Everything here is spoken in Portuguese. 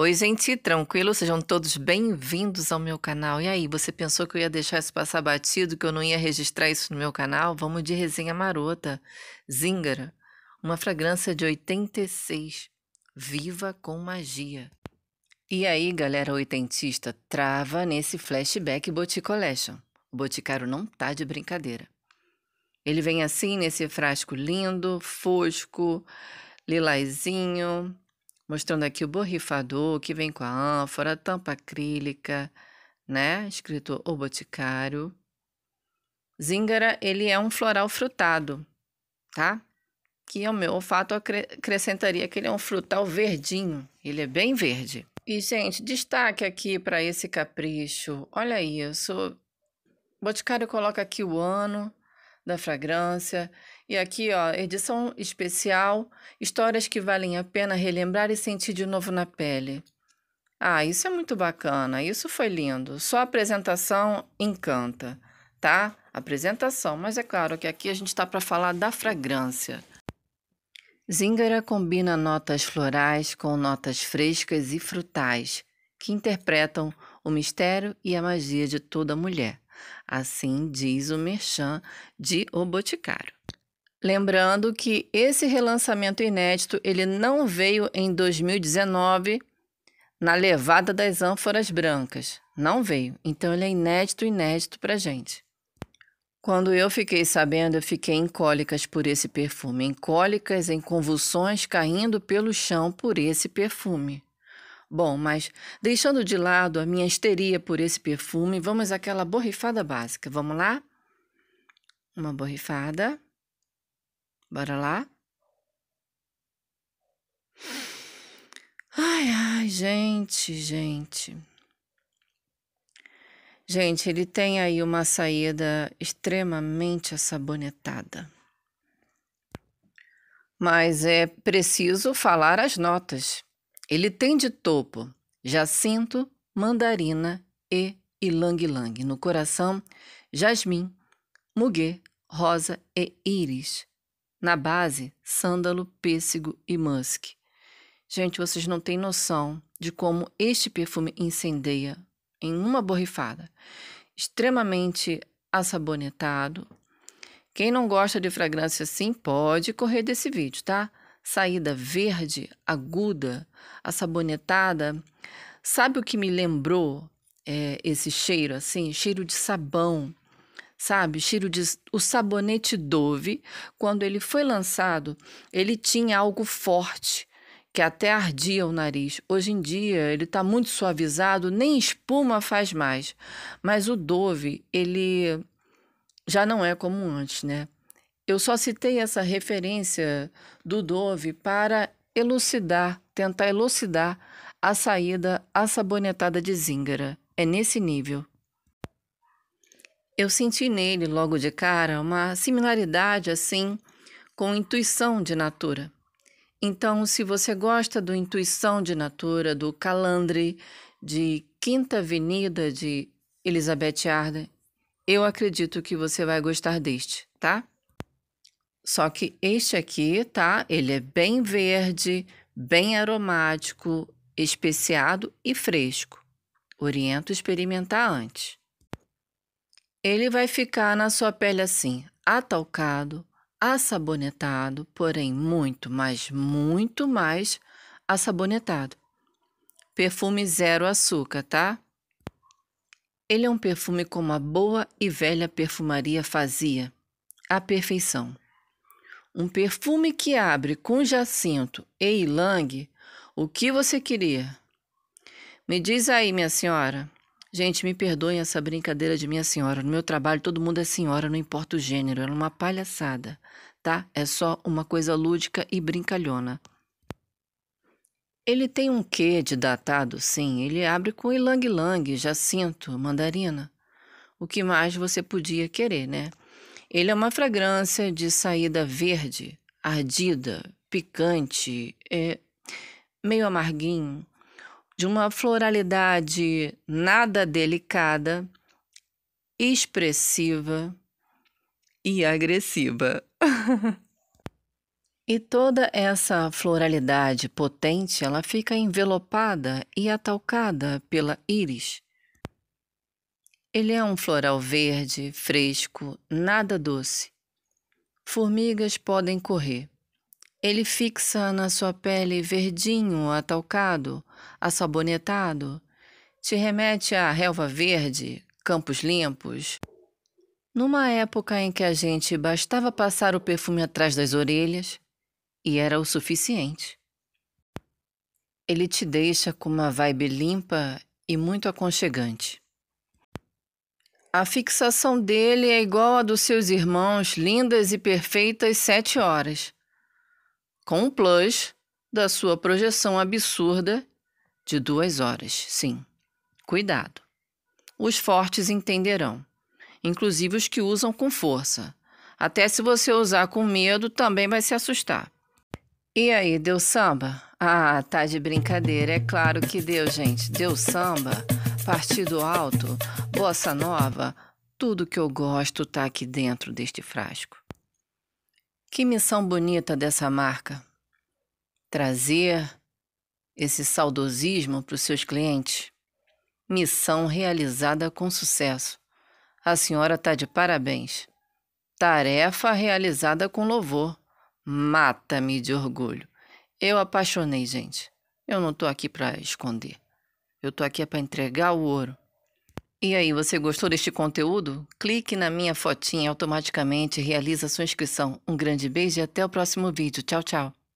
Oi, gente, tranquilo? Sejam todos bem-vindos ao meu canal. E aí, você pensou que eu ia deixar isso passar batido, que eu não ia registrar isso no meu canal? Vamos de resenha marota. Zingara, uma fragrância de 86, viva com magia. E aí, galera oitentista, trava nesse flashback Boutique Collection. O Boticário não tá de brincadeira. Ele vem assim nesse frasco lindo, fosco, lilazinho, mostrando aqui o borrifador que vem com a ânfora, tampa acrílica, né? Escrito O Boticário. Zíngara, ele é um floral frutado, tá? Que ao meu olfato acrescentaria que ele é um frutal verdinho. Ele é bem verde. E, gente, destaque aqui para esse capricho. Olha isso. O Boticário coloca aqui o ano da fragrância e aqui, ó, edição especial, histórias que valem a pena relembrar e sentir de novo na pele. Ah, isso é muito bacana, isso foi lindo. Só a apresentação encanta, tá? Apresentação, mas é claro que aqui a gente está para falar da fragrância. Zingara combina notas florais com notas frescas e frutais, que interpretam o mistério e a magia de toda mulher. Assim diz o merchan de O Boticário. Lembrando que esse relançamento inédito ele não veio em 2019 na levada das ânforas brancas, não veio. Então ele é inédito, inédito para gente. Quando eu fiquei sabendo, eu fiquei em cólicas por esse perfume, em cólicas, em convulsões, caindo pelo chão por esse perfume. Bom, mas deixando de lado a minha histeria por esse perfume, vamos àquela borrifada básica. Vamos lá? Uma borrifada. Bora lá? Ai, ai, gente, gente. Gente, ele tem aí uma saída extremamente assabonetada. Mas é preciso falar as notas. Ele tem de topo jacinto, mandarina e ilang-ilang. No coração, jasmim, muguê, rosa e íris. Na base, sândalo, pêssego e musk. Gente, vocês não têm noção de como este perfume incendeia em uma borrifada. Extremamente assabonetado. Quem não gosta de fragrância assim, pode correr desse vídeo, tá? Saída verde, aguda, assabonetada. Sabe o que me lembrou é, esse cheiro assim? Cheiro de sabão sabe? Shiro diz o sabonete Dove, quando ele foi lançado, ele tinha algo forte que até ardia o nariz. Hoje em dia ele está muito suavizado, nem espuma faz mais. Mas o Dove, ele já não é como antes, né? Eu só citei essa referência do Dove para elucidar, tentar elucidar a saída assabonetada de Zingara. É nesse nível. Eu senti nele, logo de cara, uma similaridade assim com intuição de natura. Então, se você gosta do Intuição de Natura, do Calandre, de Quinta Avenida de Elizabeth Arden, eu acredito que você vai gostar deste, tá? Só que este aqui, tá? Ele é bem verde, bem aromático, especiado e fresco. Oriento experimentar antes. Ele vai ficar na sua pele assim, atalcado, assabonetado, porém muito, mas muito mais assabonetado. Perfume zero açúcar, tá? Ele é um perfume como a boa e velha perfumaria fazia, à perfeição. Um perfume que abre com jacinto e ylang o que você queria. Me diz aí, minha senhora, Gente, me perdoem essa brincadeira de minha senhora. No meu trabalho todo mundo é senhora, não importa o gênero. É uma palhaçada, tá? É só uma coisa lúdica e brincalhona. Ele tem um quê de datado, sim. Ele abre com ilang-lang, jacinto, mandarina. O que mais você podia querer, né? Ele é uma fragrância de saída verde, ardida, picante, é meio amarguinho de uma floralidade nada delicada, expressiva e agressiva. e toda essa floralidade potente, ela fica envelopada e atalcada pela íris. Ele é um floral verde, fresco, nada doce. Formigas podem correr. Ele fixa na sua pele verdinho, atalcado, assabonetado, te remete à relva verde, campos limpos. Numa época em que a gente bastava passar o perfume atrás das orelhas e era o suficiente. Ele te deixa com uma vibe limpa e muito aconchegante. A fixação dele é igual à dos seus irmãos, lindas e perfeitas sete horas com o plus da sua projeção absurda de duas horas. Sim, cuidado. Os fortes entenderão, inclusive os que usam com força. Até se você usar com medo, também vai se assustar. E aí, deu samba? Ah, tá de brincadeira. É claro que deu, gente. Deu samba, partido alto, bossa nova. Tudo que eu gosto tá aqui dentro deste frasco. Que missão bonita dessa marca! Trazer esse saudosismo para os seus clientes. Missão realizada com sucesso. A senhora está de parabéns. Tarefa realizada com louvor. Mata-me de orgulho. Eu apaixonei, gente. Eu não estou aqui para esconder. Eu estou aqui é para entregar o ouro. E aí, você gostou deste conteúdo? Clique na minha fotinha e automaticamente realiza sua inscrição. Um grande beijo e até o próximo vídeo. Tchau, tchau.